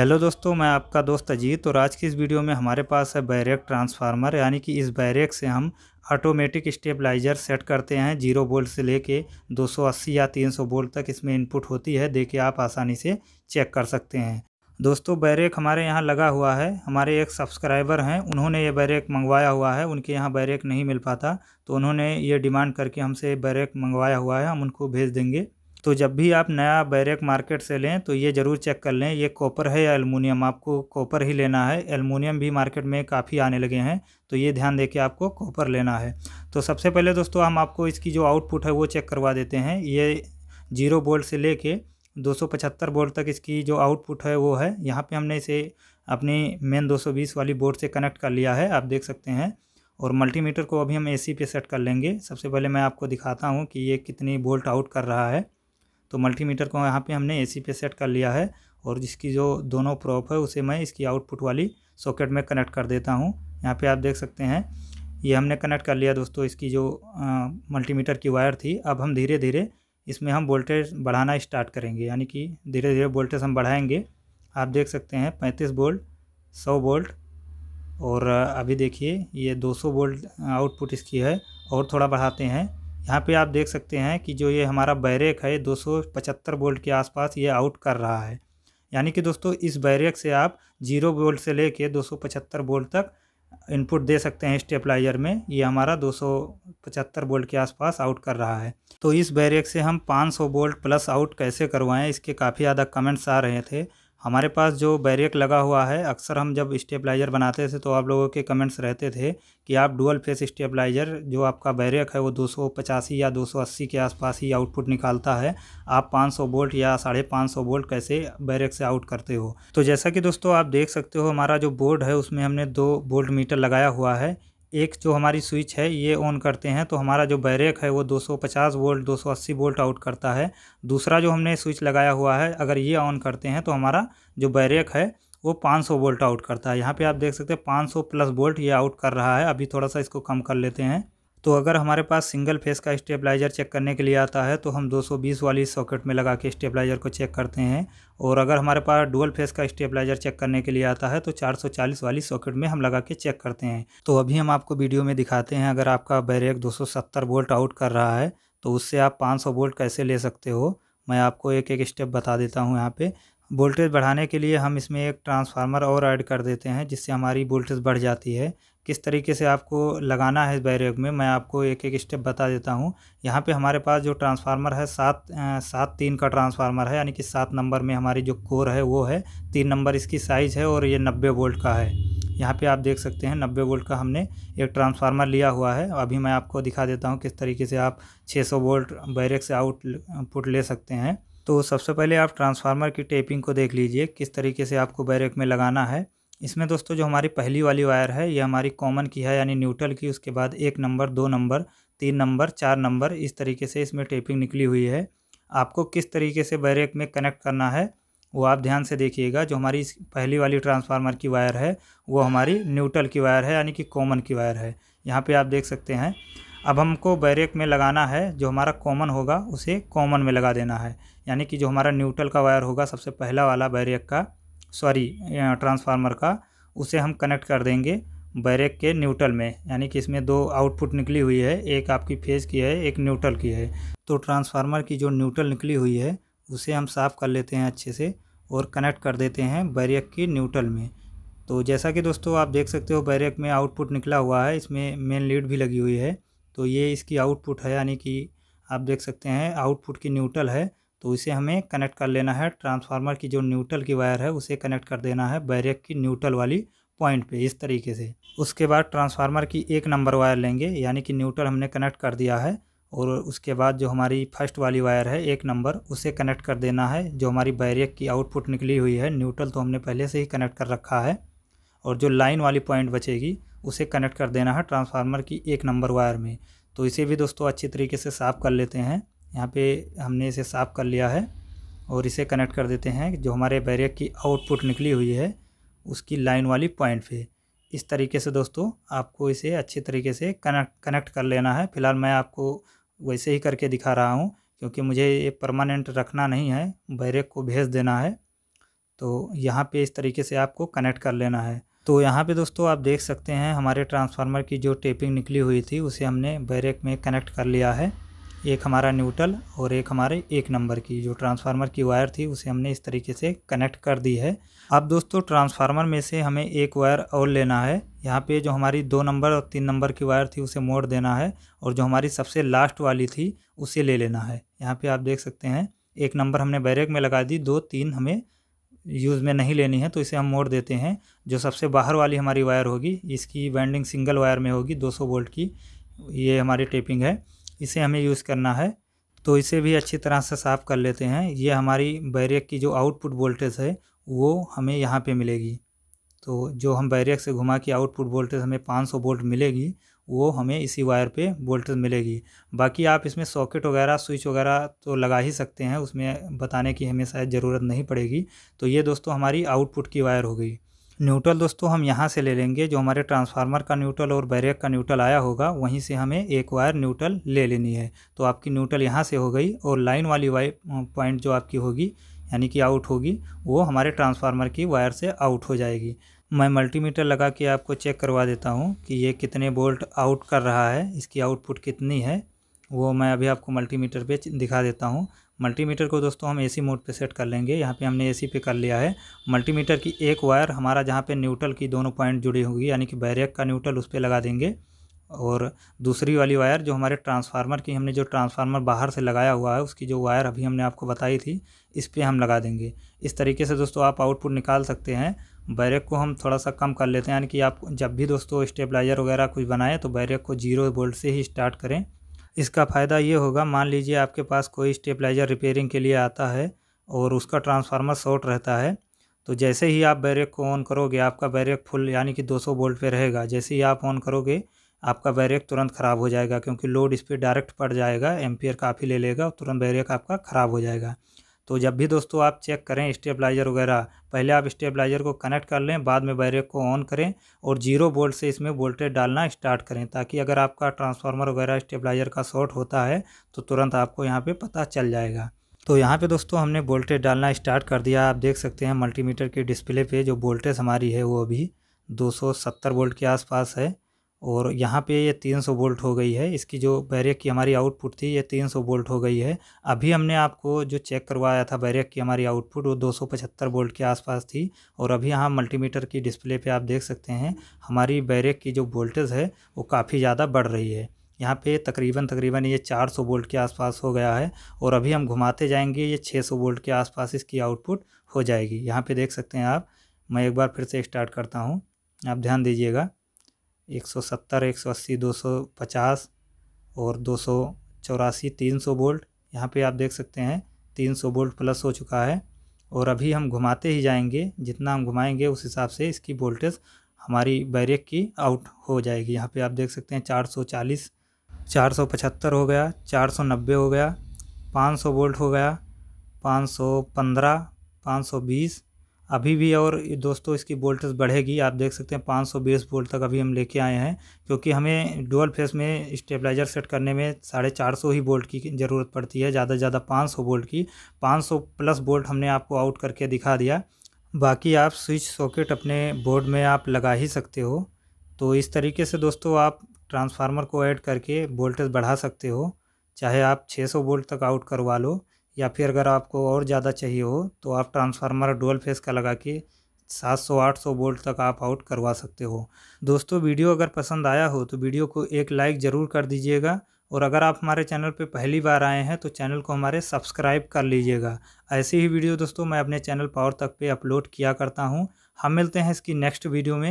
hello दोस्तों मैं आपका दोस्त अजीत और आज की इस वीडियो में हमारे पास है बैरेक ट्रांसफार्मर यानी कि इस बैरेक से हम ऑटोमेटिक स्टेबलाइजर सेट करते हैं जीरो बोल्ट से लेके 280 या 300 बोल्ट तक इसमें इनपुट होती है देखिए आप आसानी से चेक कर सकते हैं दोस्तों बैरेक हमारे यहाँ लगा हुआ है हमारे एक सब्सक्राइबर हैं उन्होंने ये बैरेक मंगवाया हुआ है उनके यहाँ बैरेक नहीं मिल पाता तो उन्होंने ये डिमांड करके हमसे बैरेक मंगवाया हुआ है हम उनको भेज देंगे तो जब भी आप नया बैरक मार्केट से लें तो ये ज़रूर चेक कर लें ये कॉपर है या एलमिनियम आपको कॉपर ही लेना है एलमिनियम भी मार्केट में काफ़ी आने लगे हैं तो ये ध्यान दे के आपको कॉपर लेना है तो सबसे पहले दोस्तों हम आपको इसकी जो आउटपुट है वो चेक करवा देते हैं ये जीरो बोल्ट से ले कर दो बोल्ट तक इसकी जो आउटपुट है वो है यहाँ पर हमने इसे अपनी मेन 220 वाली बोर्ड से कनेक्ट कर लिया है आप देख सकते हैं और मल्टीमीटर को अभी हम एसी पे सेट कर लेंगे सबसे पहले मैं आपको दिखाता हूँ कि ये कितनी बोल्ट आउट कर रहा है तो मल्टीमीटर को यहाँ पे हमने एसी पे सेट कर लिया है और जिसकी जो दोनों प्रॉप है उसे मैं इसकी आउटपुट वाली सॉकेट में कनेक्ट कर देता हूँ यहाँ पे आप देख सकते हैं ये हमने कनेक्ट कर लिया दोस्तों इसकी जो मल्टीमीटर की वायर थी अब हम धीरे धीरे इसमें हम वोल्टेज बढ़ाना इस्टार्ट करेंगे यानी कि धीरे धीरे वोल्टेज हम बढ़ाएँगे आप देख सकते हैं पैंतीस वोल्ट सौ वोल्ट और अभी देखिए ये 200 वोल्ट आउटपुट इसकी है और थोड़ा बढ़ाते हैं यहाँ पे आप देख सकते हैं कि जो ये हमारा बैरेक है 275 वोल्ट के आसपास ये आउट कर रहा है यानी कि दोस्तों इस बैरेक से आप जीरो वोल्ट से लेके 275 वोल्ट तक इनपुट दे सकते हैं स्टेपलाइजर में ये हमारा 275 वोल्ट के आसपास आउट कर रहा है तो इस बैरेक से हम 500 वोल्ट प्लस आउट कैसे करवाएँ इसके काफ़ी ज़्यादा कमेंट्स आ रहे थे हमारे पास जो बैरियक लगा हुआ है अक्सर हम जब स्टेबलाइज़र बनाते थे तो आप लोगों के कमेंट्स रहते थे कि आप डुअल फेस स्टेबलाइज़र जो आपका बैरियक है वो 285 या 280 के आसपास ही आउटपुट निकालता है आप 500 वोल्ट या साढ़े पाँच वोल्ट कैसे बैरियक से आउट करते हो तो जैसा कि दोस्तों आप देख सकते हो हमारा जो बोर्ड है उसमें हमने दो बोल्ट मीटर लगाया हुआ है एक जो हमारी स्विच है ये ऑन करते हैं तो हमारा जो बैरेक है वो 250 वोल्ट 280 वोल्ट आउट करता है दूसरा जो हमने स्विच लगाया हुआ है अगर ये ऑन करते हैं तो हमारा जो बैरेक है वो 500 वोल्ट आउट करता है यहाँ पे आप देख सकते हैं 500 प्लस वोल्ट ये आउट कर रहा है अभी थोड़ा सा इसको कम कर लेते हैं तो अगर हमारे पास सिंगल फेस का स्टेबलाइज़र चेक करने के लिए आता है तो हम 220 वाली सॉकेट में लगा के स्टेबलाइज़र को चेक करते हैं और अगर हमारे पास डुअल फेस का स्टेबलाइज़र चेक करने के लिए आता है तो 440 वाली सॉकेट में हम लगा के चेक करते हैं तो अभी हम आपको वीडियो में दिखाते हैं अगर आपका बैरेक 270 वोल्ट आउट कर रहा है तो उससे आप पाँच वोल्ट कैसे ले सकते हो मैं आपको एक एक स्टेप बता देता हूँ यहाँ पे वोल्टेज बढ़ाने के लिए हम इसमें एक ट्रांसफार्मर और ऐड कर देते हैं जिससे हमारी वोल्टेज बढ़ जाती है किस तरीके से आपको लगाना है इस बैरेग में मैं आपको एक एक स्टेप बता देता हूँ यहाँ पे हमारे पास जो ट्रांसफार्मर है सात सात तीन का ट्रांसफार्मर है यानी कि सात नंबर में हमारी जो कोर है वो है तीन नंबर इसकी साइज़ है और ये नब्बे वोल्ट का है यहाँ पे आप देख सकते हैं नब्बे वोल्ट का हमने एक ट्रांसफार्मर लिया हुआ है अभी मैं आपको दिखा देता हूँ किस तरीके से आप सौ वोल्ट बैरेक से आउटपुट ले सकते हैं तो सबसे पहले आप ट्रांसफार्मर की टेपिंग को देख लीजिए किस तरीके से आपको बैरेक में लगाना है इसमें दोस्तों जो हमारी पहली वाली वायर है ये हमारी कॉमन की है यानी न्यूट्रल की उसके बाद एक नंबर दो नंबर तीन नंबर चार नंबर इस तरीके से इसमें टेपिंग निकली हुई है आपको किस तरीके से बैरेक में कनेक्ट करना है वो आप ध्यान से देखिएगा जो हमारी पहली वाली ट्रांसफार्मर की वायर है वो हमारी न्यूट्रल की वायर है यानी कि कॉमन की वायर है यहाँ पर आप देख सकते हैं अब हमको बैरेक में लगाना है जो हमारा कॉमन होगा उसे कॉमन में लगा देना है यानी कि जो हमारा न्यूट्रल का वायर होगा सबसे पहला वाला बैरेक का सॉरी ट्रांसफार्मर का उसे हम कनेक्ट कर देंगे बैरेक के न्यूट्रल में यानी कि इसमें दो आउटपुट निकली हुई है एक आपकी फेज़ की है एक न्यूट्रल की है तो ट्रांसफार्मर की जो न्यूट्रल निकली हुई है उसे हम साफ़ कर लेते हैं अच्छे से और कनेक्ट कर देते हैं बैरेक की न्यूट्रल में तो जैसा कि दोस्तों आप देख सकते हो बैरेक में आउटपुट निकला हुआ है इसमें मेन लीड भी लगी हुई है तो ये इसकी आउटपुट है यानी कि आप देख सकते हैं आउटपुट की न्यूट्रल है तो इसे हमें कनेक्ट कर लेना है ट्रांसफार्मर की जो न्यूट्रल की वायर है उसे कनेक्ट कर देना है बैरियक की न्यूट्रल वाली पॉइंट पे इस तरीके से उसके बाद ट्रांसफार्मर की एक नंबर वायर लेंगे यानी कि न्यूट्रल हमने कनेक्ट कर दिया है और उसके बाद जो हमारी फर्स्ट वाली वायर है एक नंबर उसे कनेक्ट कर देना है जो हमारी बैरियक की आउटपुट निकली हुई है न्यूट्रल तो हमने पहले से ही कनेक्ट कर रखा है और जो लाइन वाली पॉइंट बचेगी उसे कनेक्ट कर देना है ट्रांसफार्मर की एक नंबर वायर में तो इसे भी दोस्तों अच्छी तरीके से साफ़ कर लेते हैं यहाँ पे हमने इसे साफ़ कर लिया है और इसे कनेक्ट कर देते हैं जो हमारे बैरियर की आउटपुट निकली हुई है उसकी लाइन वाली पॉइंट पे इस तरीके से दोस्तों आपको इसे अच्छे तरीके से कनेक्ट कनेक्ट कर लेना है फ़िलहाल मैं आपको वैसे ही करके दिखा रहा हूँ क्योंकि मुझे ये परमानेंट रखना नहीं है बैरियर को भेज देना है तो यहाँ पर इस तरीके से आपको कनेक्ट कर लेना है तो यहाँ पे दोस्तों आप देख सकते हैं हमारे ट्रांसफार्मर की जो टेपिंग निकली हुई थी उसे हमने बैरेक में कनेक्ट कर लिया है एक हमारा न्यूट्रल और एक हमारे एक नंबर की जो ट्रांसफार्मर की वायर थी उसे हमने इस तरीके से कनेक्ट कर दी है अब दोस्तों ट्रांसफार्मर में से हमें एक वायर और लेना है यहाँ पे जो हमारी दो नंबर और तीन नंबर की वायर थी उसे मोड़ देना है और जो हमारी सबसे लास्ट वाली थी उसे ले लेना है यहाँ पर आप देख सकते हैं एक नंबर हमने बैरेक में लगा दी दो तीन हमें यूज़ में नहीं लेनी है तो इसे हम मोड़ देते हैं जो सबसे बाहर वाली हमारी वायर होगी इसकी बैंडिंग सिंगल वायर में होगी 200 वोल्ट की ये हमारी टेपिंग है इसे हमें यूज़ करना है तो इसे भी अच्छी तरह से साफ़ कर लेते हैं ये हमारी बैरियक की जो आउटपुट वोल्टेज है वो हमें यहाँ पे मिलेगी तो जो हम बैरियक से घुमा के आउटपुट वोल्टेज हमें 500 वोल्ट मिलेगी वो हमें इसी वायर पे वोल्टेज मिलेगी बाकी आप इसमें सॉकेट वगैरह स्विच वगैरह तो लगा ही सकते हैं उसमें बताने की हमें शायद ज़रूरत नहीं पड़ेगी तो ये दोस्तों हमारी आउटपुट की वायर हो गई न्यूट्रल दोस्तों हम यहाँ से ले लेंगे जो हमारे ट्रांसफार्मर का न्यूट्रल और बैरेक का न्यूट्रल आया होगा वहीं से हमें एक वायर न्यूट्रल ले लेनी है तो आपकी न्यूट्रल यहाँ से हो गई और लाइन वाली वाई पॉइंट जो आपकी होगी यानी कि आउट होगी वो हमारे ट्रांसफार्मर की वायर से आउट हो जाएगी मैं मल्टीमीटर लगा के आपको चेक करवा देता हूँ कि ये कितने बोल्ट आउट कर रहा है इसकी आउटपुट कितनी है वो मैं अभी आपको मल्टीमीटर पे दिखा देता हूँ मल्टीमीटर को दोस्तों हम एसी मोड पे सेट कर लेंगे यहाँ पे हमने एसी पे कर लिया है मल्टीमीटर की एक वायर हमारा जहाँ पे न्यूट्रल की दोनों पॉइंट जुड़ी होगी यानी कि बैरियक का न्यूट्रल उस पर लगा देंगे और दूसरी वाली वायर जो हमारे ट्रांसफार्मर की हमने जो ट्रांसफार्मर बाहर से लगाया हुआ है उसकी जो वायर अभी हमने आपको बताई थी इस पर हम लगा देंगे इस तरीके से दोस्तों आप आउटपुट निकाल सकते हैं बैरक को हम थोड़ा सा कम कर लेते हैं यानी कि आप जब भी दोस्तों स्टेबलाइज़र वगैरह कुछ बनाएं तो बैरक को जीरो वोल्ट से ही स्टार्ट करें इसका फ़ायदा ये होगा मान लीजिए आपके पास कोई स्टेबलाइज़र रिपेयरिंग के लिए आता है और उसका ट्रांसफार्मर शॉर्ट रहता है तो जैसे ही आप बैरेक को ऑन करोगे आपका बैरेक फुल यानी कि 200 वोल्ट पे रहेगा जैसे ही आप ऑन करोगे आपका बैरेक तुरंत ख़राब हो जाएगा क्योंकि लोड इस पर डायरेक्ट पड़ जाएगा एम्पियर काफ़ी ले लेगा और तुरंत बैरेक आपका ख़राब हो जाएगा तो जब भी दोस्तों आप चेक करें स्टेबलाइज़र वगैरह पहले आप स्टेबलाइज़र को कनेक्ट कर लें बाद में बैरेक को ऑन करें और जीरो बोल्ट से इसमें वोल्टेज डालना स्टार्ट करें ताकि अगर आपका ट्रांसफार्मर वगैरह स्टेबलाइज़र का शॉर्ट होता है तो तुरंत आपको यहाँ पर पता चल जाएगा तो यहाँ पे दोस्तों हमने वोल्टेज डालना स्टार्ट कर दिया आप देख सकते हैं मल्टीमीटर के डिस्प्ले पे जो वोल्टेज हमारी है वो अभी 270 वोल्ट के आसपास है और यहाँ पे ये 300 वोल्ट हो गई है इसकी जो बैरियक की हमारी आउटपुट थी ये 300 वोल्ट हो गई है अभी हमने आपको जो चेक करवाया था बैरियक की हमारी आउटपुट वो 275 वोल्ट के आसपास थी और अभी यहाँ मल्टीमीटर की डिस्प्ले पे आप देख सकते हैं हमारी बैरियक की जो वोल्टेज है वो काफ़ी ज़्यादा बढ़ रही है यहाँ पे तकरीबन तकरीबन ये 400 वोल्ट के आसपास हो गया है और अभी हम घुमाते जाएंगे ये 600 वोल्ट के आसपास इसकी आउटपुट हो जाएगी यहाँ पे देख सकते हैं आप मैं एक बार फिर से स्टार्ट करता हूँ आप ध्यान दीजिएगा एक सौ सत्तर एक सौ अस्सी दो सौ पचास और दो सौ चौरासी तीन सौ वोल्ट यहाँ पे आप देख सकते हैं तीन सौ वोल्ट प्लस हो चुका है और अभी हम घुमाते ही जाएंगे जितना हम घुमाएंगे उस हिसाब से इसकी वोल्टेज हमारी बैरेक की आउट हो जाएगी यहाँ पे आप देख सकते हैं 440 475 हो गया 490 हो गया 500 वोल्ट हो गया 515 520 अभी भी और दोस्तों इसकी वोल्टेज बढ़ेगी आप देख सकते हैं पाँच सौ बीस वोल्ट तक अभी हम लेके आए हैं क्योंकि हमें डुअल फेस में स्टेबलाइजर सेट करने में साढ़े चार सौ ही वोल्ट की ज़रूरत पड़ती है ज़्यादा से ज़्यादा पाँच सौ वोल्ट की पाँच सौ प्लस वोल्ट हमने आपको आउट करके दिखा दिया बाकी आप स्विच सॉकेट अपने बोर्ड में आप लगा ही सकते हो तो इस तरीके से दोस्तों आप ट्रांसफार्मर को ऐड करके वोल्टेज बढ़ा सकते हो चाहे आप सौ वोल्ट तक आउट करवा लो या फिर अगर आपको और ज़्यादा चाहिए हो तो आप ट्रांसफार्मर डुअल फेस का लगा के 700-800 वोल्ट तक आप आउट करवा सकते हो दोस्तों वीडियो अगर पसंद आया हो तो वीडियो को एक लाइक ज़रूर कर दीजिएगा और अगर आप हमारे चैनल पर पहली बार आए हैं तो चैनल को हमारे सब्सक्राइब कर लीजिएगा ऐसी ही वीडियो दोस्तों मैं अपने चैनल पावर तक पे अपलोड किया करता हूँ हम मिलते हैं इसकी नेक्स्ट वीडियो में